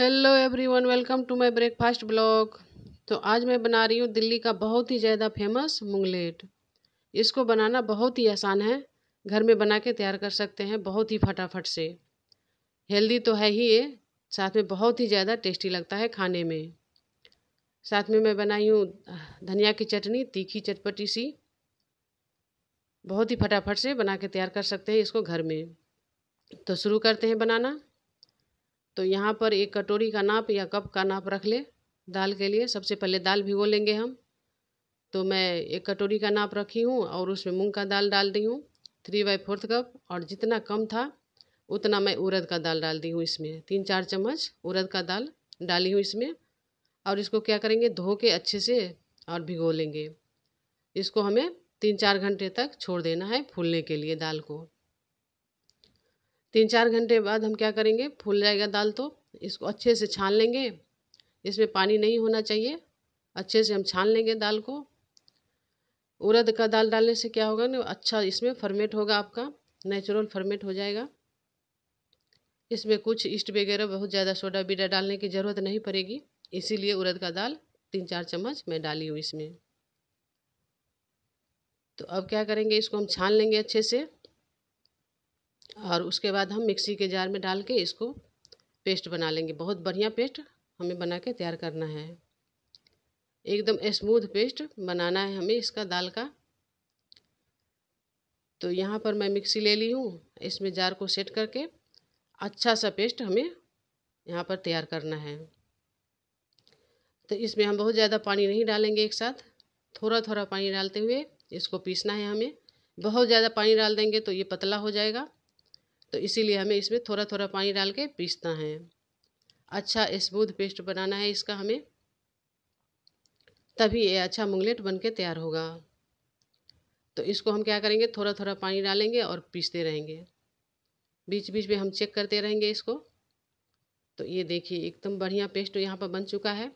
hello everyone welcome to my breakfast blog तो आज मैं बना रही हूँ दिल्ली का बहुत ही ज़्यादा फेमस मुंगलेट इसको बनाना बहुत ही आसान है घर में बना के तैयार कर सकते हैं बहुत ही फटाफट से हेल्दी तो है ही ये साथ में बहुत ही ज़्यादा टेस्टी लगता है खाने में साथ में मैं बनाई हूँ धनिया की चटनी तीखी चटपटी सी बहुत ही फटाफट से बना के तैयार कर सकते हैं इसको घर में तो शुरू करते हैं बनाना तो यहाँ पर एक कटोरी का नाप या कप का नाप रख ले दाल के लिए सबसे पहले दाल भिगो लेंगे हम तो मैं एक कटोरी का नाप रखी हूँ और उसमें मूंग का दाल डाल दी हूँ थ्री बाई फोर्थ कप और जितना कम था उतना मैं उरद का दाल डाल दी हूँ इसमें तीन चार चम्मच उड़द का दाल डाली हूँ इसमें और इसको क्या करेंगे धो के अच्छे से और भिगो लेंगे इसको हमें तीन चार घंटे तक छोड़ देना है फूलने के लिए दाल को तीन चार घंटे बाद हम क्या करेंगे फूल जाएगा दाल तो इसको अच्छे से छान लेंगे इसमें पानी नहीं होना चाहिए अच्छे से हम छान लेंगे दाल को उड़द का दाल डालने से क्या होगा ना अच्छा इसमें फर्मेट होगा आपका नेचुरल फर्मेट हो जाएगा इसमें कुछ ईस्ट वगैरह बहुत ज़्यादा सोडा बीडा डालने की ज़रूरत नहीं पड़ेगी इसीलिए उड़द का दाल तीन चार चम्मच मैं डाली हूँ इसमें तो अब क्या करेंगे इसको हम छान लेंगे अच्छे से और उसके बाद हम मिक्सी के जार में डाल के इसको पेस्ट बना लेंगे बहुत बढ़िया पेस्ट हमें बना के तैयार करना है एकदम स्मूथ पेस्ट बनाना है हमें इसका दाल का तो यहाँ पर मैं मिक्सी ले ली हूँ इसमें जार को सेट करके अच्छा सा पेस्ट हमें यहाँ पर तैयार करना है तो इसमें हम बहुत ज़्यादा पानी नहीं डालेंगे एक साथ थोड़ा थोड़ा पानी डालते हुए इसको पीसना है हमें बहुत ज़्यादा पानी डाल देंगे तो ये पतला हो जाएगा तो इसीलिए हमें इसमें थोड़ा थोड़ा पानी डाल के पीसना है अच्छा स्मूथ पेस्ट बनाना है इसका हमें तभी ये अच्छा मुंगलेट बन के तैयार होगा तो इसको हम क्या करेंगे थोड़ा थोड़ा पानी डालेंगे और पीसते रहेंगे बीच बीच में हम चेक करते रहेंगे इसको तो ये देखिए एकदम बढ़िया पेस्ट यहाँ पर बन चुका है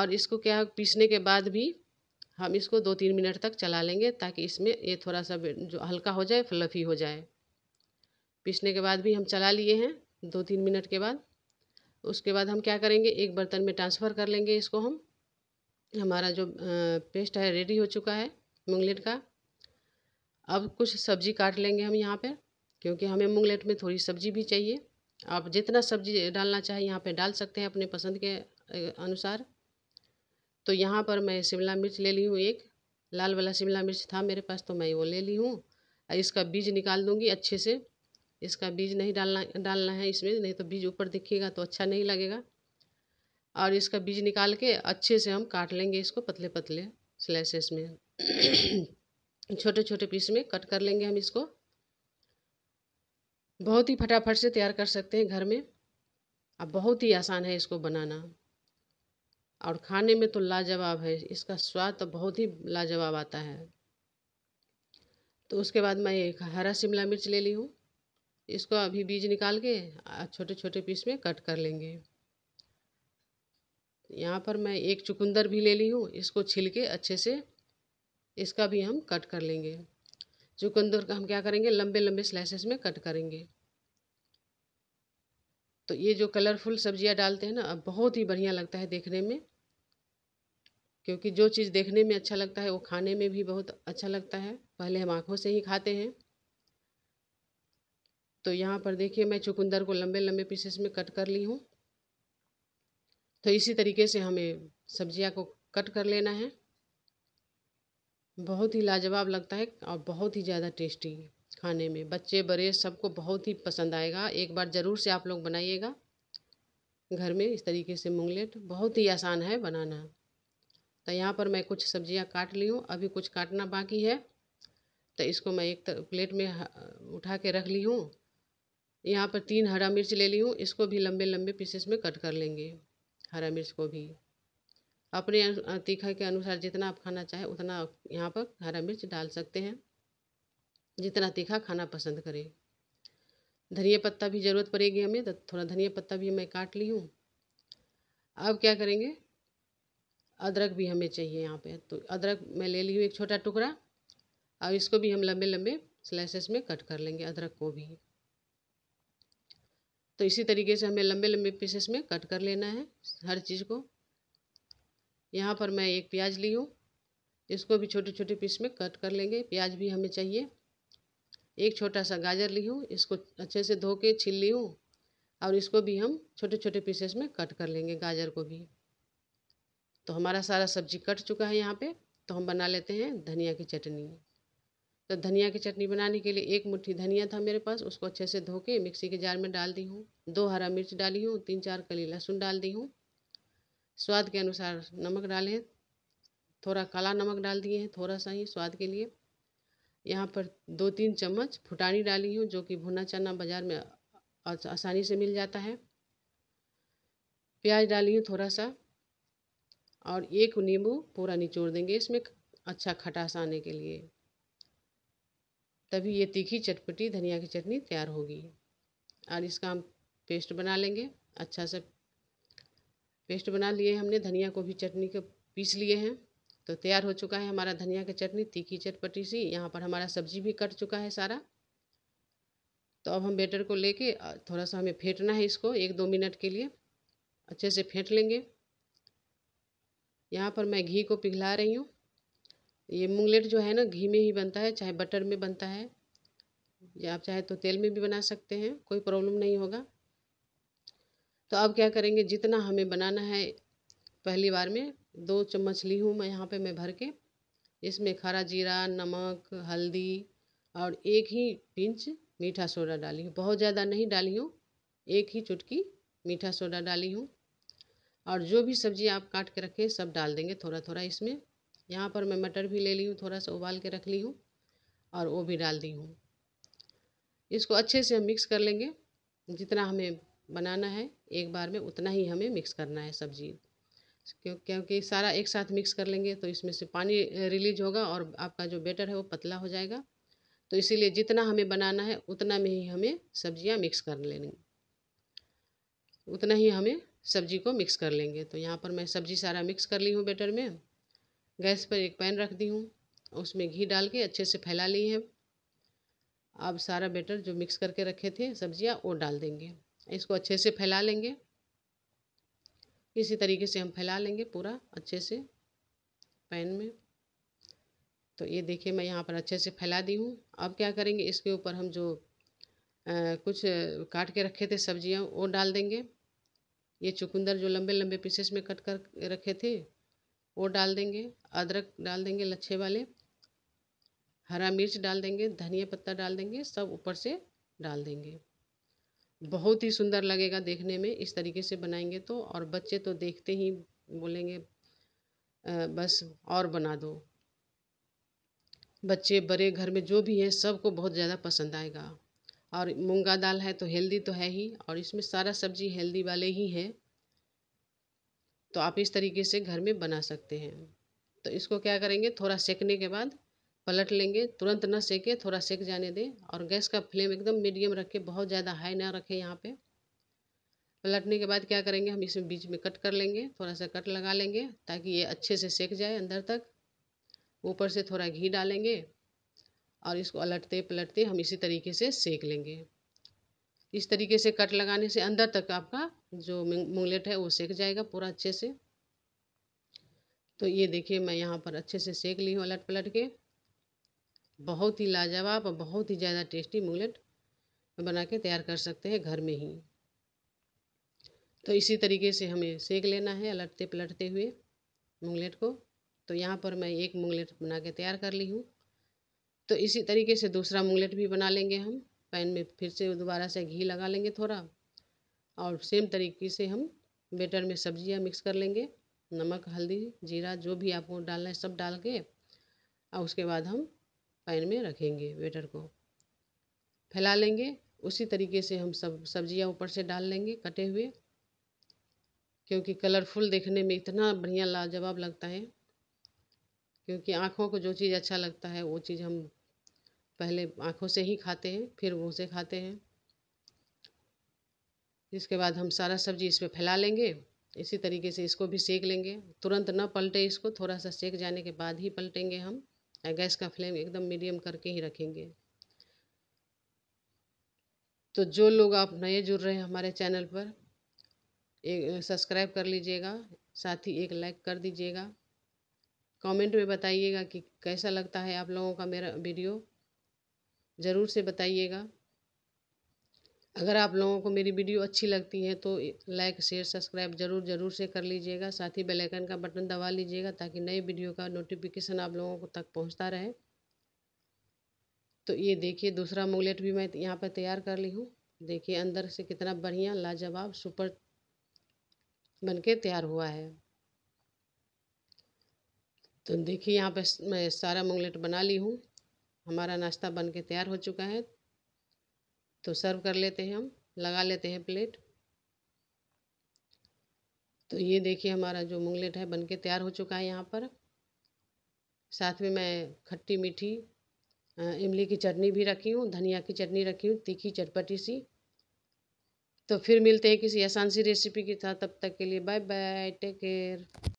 और इसको क्या पीसने के बाद भी हम इसको दो तीन मिनट तक चला लेंगे ताकि इसमें ये थोड़ा सा जो हल्का हो जाए फ्लफ़ी हो जाए पीसने के बाद भी हम चला लिए हैं दो तीन मिनट के बाद उसके बाद हम क्या करेंगे एक बर्तन में ट्रांसफ़र कर लेंगे इसको हम हमारा जो पेस्ट है रेडी हो चुका है मूंगलेट का अब कुछ सब्जी काट लेंगे हम यहाँ पर क्योंकि हमें मूंगलेट में थोड़ी सब्जी भी चाहिए आप जितना सब्जी डालना चाहे यहाँ पे डाल सकते हैं अपने पसंद के अनुसार तो यहाँ पर मैं शिमला मिर्च ले ली हूँ एक लाल वाला शिमला मिर्च था मेरे पास तो मैं वो ले ली हूँ इसका बीज निकाल दूँगी अच्छे से इसका बीज नहीं डालना डालना है इसमें नहीं तो बीज ऊपर दिखेगा तो अच्छा नहीं लगेगा और इसका बीज निकाल के अच्छे से हम काट लेंगे इसको पतले पतले स्लाइसेस में छोटे छोटे पीस में कट कर लेंगे हम इसको बहुत ही फटाफट से तैयार कर सकते हैं घर में अब बहुत ही आसान है इसको बनाना और खाने में तो लाजवाब है इसका स्वाद तो बहुत ही लाजवाब आता है तो उसके बाद मैं एक हरा शिमला मिर्च ले ली हूँ इसको अभी बीज निकाल के छोटे छोटे पीस में कट कर लेंगे यहाँ पर मैं एक चुकंदर भी ले ली हूँ इसको छिल के अच्छे से इसका भी हम कट कर लेंगे चुकंदर का हम क्या करेंगे लंबे लंबे स्लाइसेस में कट करेंगे तो ये जो कलरफुल सब्जियाँ डालते हैं ना अब बहुत ही बढ़िया लगता है देखने में क्योंकि जो चीज़ देखने में अच्छा लगता है वो खाने में भी बहुत अच्छा लगता है पहले हम आँखों से ही खाते हैं तो यहाँ पर देखिए मैं चुकंदर को लंबे लंबे पीसेस में कट कर ली हूँ तो इसी तरीके से हमें सब्जियाँ को कट कर लेना है बहुत ही लाजवाब लगता है और बहुत ही ज़्यादा टेस्टी खाने में बच्चे बड़े सबको बहुत ही पसंद आएगा एक बार ज़रूर से आप लोग बनाइएगा घर में इस तरीके से मूंगलेट बहुत ही आसान है बनाना तो यहाँ पर मैं कुछ सब्जियाँ काट ली हूँ अभी कुछ काटना बाकी है तो इसको मैं एक प्लेट में उठा के रख ली हूँ यहाँ पर तीन हरा मिर्च ले ली हूँ इसको भी लंबे लंबे पीसेस में कट कर लेंगे हरा मिर्च को भी अपने तीखा के अनुसार जितना आप खाना चाहें उतना यहाँ पर हरा मिर्च डाल सकते हैं जितना तीखा खाना पसंद करें धनिया पत्ता भी ज़रूरत पड़ेगी हमें तो थोड़ा धनिया पत्ता भी मैं काट ली हूँ अब क्या करेंगे अदरक भी हमें चाहिए यहाँ पे तो अदरक मैं ले ली हूँ एक छोटा टुकड़ा अब इसको भी हम लंबे लंबे स्लाइसेस में कट कर लेंगे अदरक को भी तो इसी तरीके से हमें लंबे लंबे पीसेस में कट कर लेना है हर चीज़ को यहाँ पर मैं एक प्याज ली हूँ इसको भी छोटे छोटे पीस में कट कर लेंगे प्याज भी हमें चाहिए एक छोटा सा गाजर ली हूँ इसको अच्छे से धो के छिल ली हूँ और इसको भी हम छोटे छोटे पीसेस में कट कर लेंगे गाजर को भी तो हमारा सारा सब्जी कट चुका है यहाँ पे तो हम बना लेते हैं धनिया की चटनी तो धनिया की चटनी बनाने के लिए एक मुट्ठी धनिया था मेरे पास उसको अच्छे से धो के मिक्सी के जार में डाल दी हूँ दो हरा मिर्च डाली हूँ तीन चार कली लहसुन डाल दी हूँ स्वाद के अनुसार नमक डालें थोड़ा काला नमक डाल दिए हैं थोड़ा सा ही स्वाद के लिए यहाँ पर दो तीन चम्मच फुटानी डाली हूँ जो कि भुना चना बाज़ार में आसानी से मिल जाता है प्याज डाली हूँ थोड़ा सा और एक नींबू पूरा निचोड़ देंगे इसमें अच्छा खटास आने के लिए तभी ये तीखी चटपटी धनिया की चटनी तैयार होगी और इसका हम पेस्ट बना लेंगे अच्छा सा पेस्ट बना लिए हमने धनिया को भी चटनी के पीस लिए हैं तो तैयार हो चुका है हमारा धनिया की चटनी तीखी चटपटी सी यहाँ पर हमारा सब्जी भी कट चुका है सारा तो अब हम बेटर को लेके थोड़ा सा हमें फेंटना है इसको एक दो मिनट के लिए अच्छे से फेंट लेंगे यहाँ पर मैं घी को पिघला रही हूँ ये मूंगलेट जो है ना घी में ही बनता है चाहे बटर में बनता है या आप चाहे तो तेल में भी बना सकते हैं कोई प्रॉब्लम नहीं होगा तो अब क्या करेंगे जितना हमें बनाना है पहली बार में दो चम्मच ली हूँ मैं यहाँ पे मैं भर के इसमें खरा जीरा नमक हल्दी और एक ही पिंच मीठा सोडा डाली हूँ बहुत ज़्यादा नहीं डाली हूँ एक ही चुटकी मीठा सोडा डाली हूँ और जो भी सब्जी आप काट के रखें सब डाल देंगे थोड़ा थोड़ा इसमें यहाँ पर मैं मटर भी ले ली हूँ थोड़ा सा उबाल के रख ली हूँ और वो भी डाल दी हूँ इसको अच्छे से हम मिक्स कर लेंगे जितना हमें बनाना है एक बार में उतना ही हमें मिक्स करना है सब्जी क्योंकि सारा एक साथ मिक्स कर लेंगे तो इसमें से पानी रिलीज होगा और आपका जो बेटर है वो पतला हो जाएगा तो इसीलिए जितना हमें बनाना है उतना में ही हमें सब्जियां मिक्स कर लेंगे उतना ही हमें सब्जी को मिक्स कर लेंगे तो यहाँ पर मैं सब्जी सारा मिक्स कर ली हूँ बेटर में गैस पर एक पैन रख दी हूँ उसमें घी डाल के अच्छे से फैला ली है अब सारा बेटर जो मिक्स करके रखे थे सब्जियाँ वो डाल देंगे इसको अच्छे से फैला लेंगे इसी तरीके से हम फैला लेंगे पूरा अच्छे से पैन में तो ये देखिए मैं यहाँ पर अच्छे से फैला दी हूँ अब क्या करेंगे इसके ऊपर हम जो आ, कुछ काट के रखे थे सब्जियाँ वो डाल देंगे ये चुकंदर जो लंबे लंबे पीसेस में कट कर रखे थे वो डाल देंगे अदरक डाल देंगे लच्छे वाले हरा मिर्च डाल देंगे धनिया पत्ता डाल देंगे सब ऊपर से डाल देंगे बहुत ही सुंदर लगेगा देखने में इस तरीके से बनाएंगे तो और बच्चे तो देखते ही बोलेंगे बस और बना दो बच्चे बड़े घर में जो भी हैं सबको बहुत ज़्यादा पसंद आएगा और मूंगा दाल है तो हेल्दी तो है ही और इसमें सारा सब्जी हेल्दी वाले ही हैं तो आप इस तरीके से घर में बना सकते हैं तो इसको क्या करेंगे थोड़ा सेकने के बाद पलट लेंगे तुरंत ना सेकें थोड़ा सेक जाने दें और गैस का फ्लेम एकदम मीडियम रखें बहुत ज़्यादा हाई ना रखें यहाँ पे पलटने के बाद क्या करेंगे हम इसमें बीच में कट कर लेंगे थोड़ा सा कट लगा लेंगे ताकि ये अच्छे से सेक जाए अंदर तक ऊपर से थोड़ा घी डालेंगे और इसको अलटते पलटते हम इसी तरीके से सेक लेंगे इस तरीके से कट लगाने से अंदर तक आपका जो मुंगलेट है वो सेक जाएगा पूरा अच्छे से तो ये देखिए मैं यहाँ पर अच्छे से सेक ली हूँ अलट पलट के बहुत ही लाजवाब और बहुत ही ज़्यादा टेस्टी मुंगलेट बना के तैयार कर सकते हैं घर में ही तो इसी तरीके से हमें सेक लेना है अलटते पलटते हुए मुंगलेट को तो यहाँ पर मैं एक मुंगलेट बना के तैयार कर ली हूँ तो इसी तरीके से दूसरा मुंगलेट भी बना लेंगे हम पैन में फिर से दोबारा से घी लगा लेंगे थोड़ा और सेम तरीके से हम बेटर में सब्जियां मिक्स कर लेंगे नमक हल्दी जीरा जो भी आपको डालना है सब डाल के और उसके बाद हम पैन में रखेंगे बेटर को फैला लेंगे उसी तरीके से हम सब सब्जियां ऊपर से डाल लेंगे कटे हुए क्योंकि कलरफुल देखने में इतना बढ़िया लाजवाब लगता है क्योंकि आँखों को जो चीज़ अच्छा लगता है वो चीज़ हम पहले आँखों से ही खाते हैं फिर मुँह से खाते हैं इसके बाद हम सारा सब्जी इसमें फैला लेंगे इसी तरीके से इसको भी सेक लेंगे तुरंत न पलटे इसको थोड़ा सा सेक जाने के बाद ही पलटेंगे हम गैस का फ्लेम एकदम मीडियम करके ही रखेंगे तो जो लोग आप नए जुड़ रहे हैं हमारे चैनल पर एक सब्सक्राइब कर लीजिएगा साथ ही एक लाइक कर दीजिएगा कमेंट में बताइएगा कि कैसा लगता है आप लोगों का मेरा वीडियो ज़रूर से बताइएगा अगर आप लोगों को मेरी वीडियो अच्छी लगती है तो लाइक शेयर सब्सक्राइब जरूर जरूर से कर लीजिएगा साथ ही बेल आइकन का बटन दबा लीजिएगा ताकि नए वीडियो का नोटिफिकेशन आप लोगों को तक पहुंचता रहे तो ये देखिए दूसरा मूलेट भी मैं यहाँ पर तैयार कर ली हूँ देखिए अंदर से कितना बढ़िया लाजवाब सुपर बन के तैयार हुआ है तो देखिए यहाँ पर मैं सारा मूंगलेट बना ली हूँ हमारा नाश्ता बन के तैयार हो चुका है तो सर्व कर लेते हैं हम लगा लेते हैं प्लेट तो ये देखिए हमारा जो मुंगलेट है बन के तैयार हो चुका है यहाँ पर साथ में मैं खट्टी मीठी इमली की चटनी भी रखी हूँ धनिया की चटनी रखी हूँ तीखी चटपटी सी तो फिर मिलते हैं किसी आसान सी रेसिपी के साथ तब तक के लिए बाय बाय टेक केयर